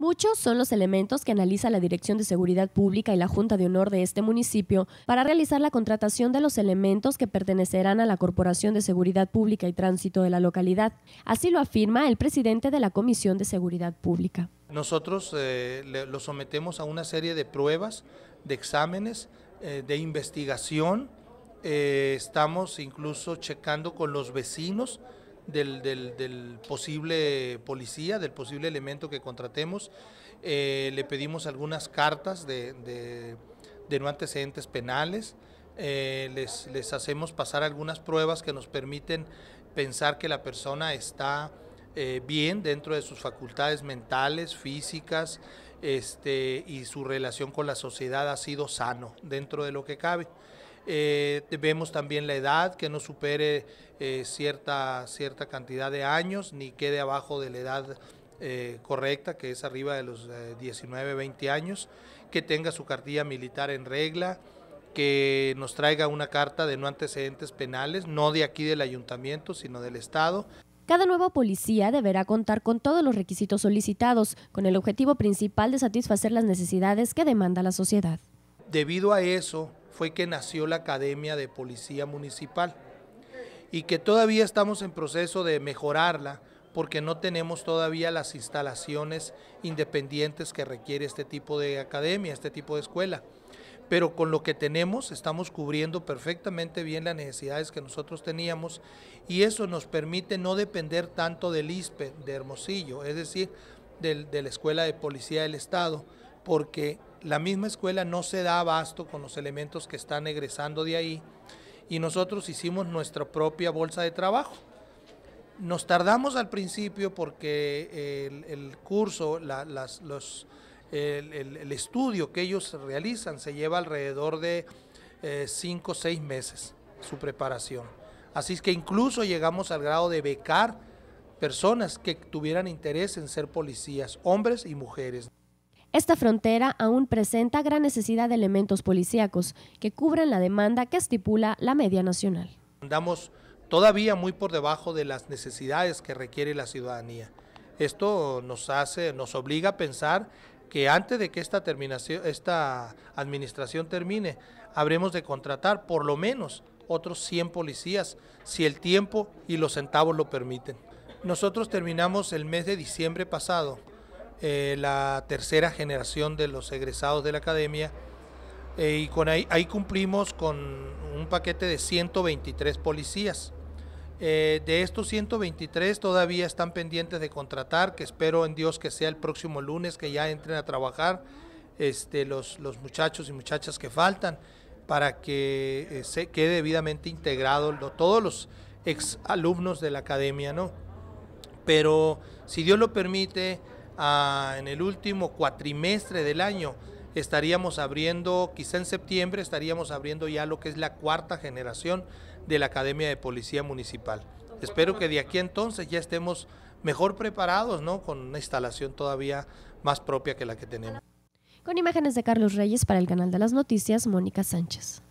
Muchos son los elementos que analiza la Dirección de Seguridad Pública y la Junta de Honor de este municipio para realizar la contratación de los elementos que pertenecerán a la Corporación de Seguridad Pública y Tránsito de la localidad. Así lo afirma el presidente de la Comisión de Seguridad Pública. Nosotros eh, lo sometemos a una serie de pruebas, de exámenes, eh, de investigación. Eh, estamos incluso checando con los vecinos del, posible policía, del posible elemento que contratemos. Eh, le pedimos algunas cartas de, no antecedentes penales. Eh, les, hacemos pasar algunas pruebas que nos permiten pensar que la persona está eh, bien dentro de sus facultades mentales, físicas, este, y su relación con la sociedad ha sido sano dentro de lo que cabe. Eh, vemos también la edad, que no supere eh, cierta, cierta cantidad de años, ni quede abajo de la edad eh, correcta, que es arriba de los 19, 20 años, que tenga su cartilla militar en regla, que nos traiga una carta de no antecedentes penales, no de aquí del ayuntamiento, sino del Estado. Cada nuevo policía deberá contar con todos los requisitos solicitados, con el objetivo principal de satisfacer las necesidades que demanda la sociedad. Debido a eso, fue que nació la Academia de Policía Municipal y que todavía estamos en proceso de mejorarla porque no tenemos todavía las instalaciones independientes que requiere este tipo de academia, este tipo de escuela. Pero con lo que tenemos estamos cubriendo perfectamente bien las necesidades que nosotros teníamos y eso nos permite no depender tanto del ISPE, de Hermosillo, es decir, de la Escuela de Policía del Estado, porque la misma escuela no se da abasto con los elementos que están egresando de ahí y nosotros hicimos nuestra propia bolsa de trabajo. Nos tardamos al principio porque el, curso, las, los, el, estudio que ellos realizan se lleva alrededor de eh, cinco o seis meses su preparación. Así es que incluso llegamos al grado de becar personas que tuvieran interés en ser policías, hombres y mujeres. Esta frontera aún presenta gran necesidad de elementos policíacos que cubran la demanda que estipula la media nacional. Andamos todavía muy por debajo de las necesidades que requiere la ciudadanía. Esto nos hace, nos obliga a pensar que antes de que esta, terminación, esta administración termine, habremos de contratar por lo menos otros 100 policías, si el tiempo y los centavos lo permiten. Nosotros terminamos el mes de diciembre pasado eh, la tercera generación de los egresados de la academia. Eh, y con ahí, cumplimos con un paquete de 123 policías. Eh, de estos 123 todavía están pendientes de contratar, que espero en Dios que sea el próximo lunes que ya entren a trabajar este, los, los muchachos y muchachas que faltan para que se quede debidamente integrado todos los ex alumnos de la academia, ¿no? Pero si Dios lo permite, en el último cuatrimestre del año estaríamos abriendo, quizá en septiembre estaríamos abriendo ya lo que es la cuarta generación de la Academia de Policía Municipal. Espero que de aquí entonces ya estemos mejor preparados, ¿no? Con una instalación todavía más propia que la que tenemos. Con imágenes de Carlos Reyes para el canal de las noticias, Mónica Sánchez.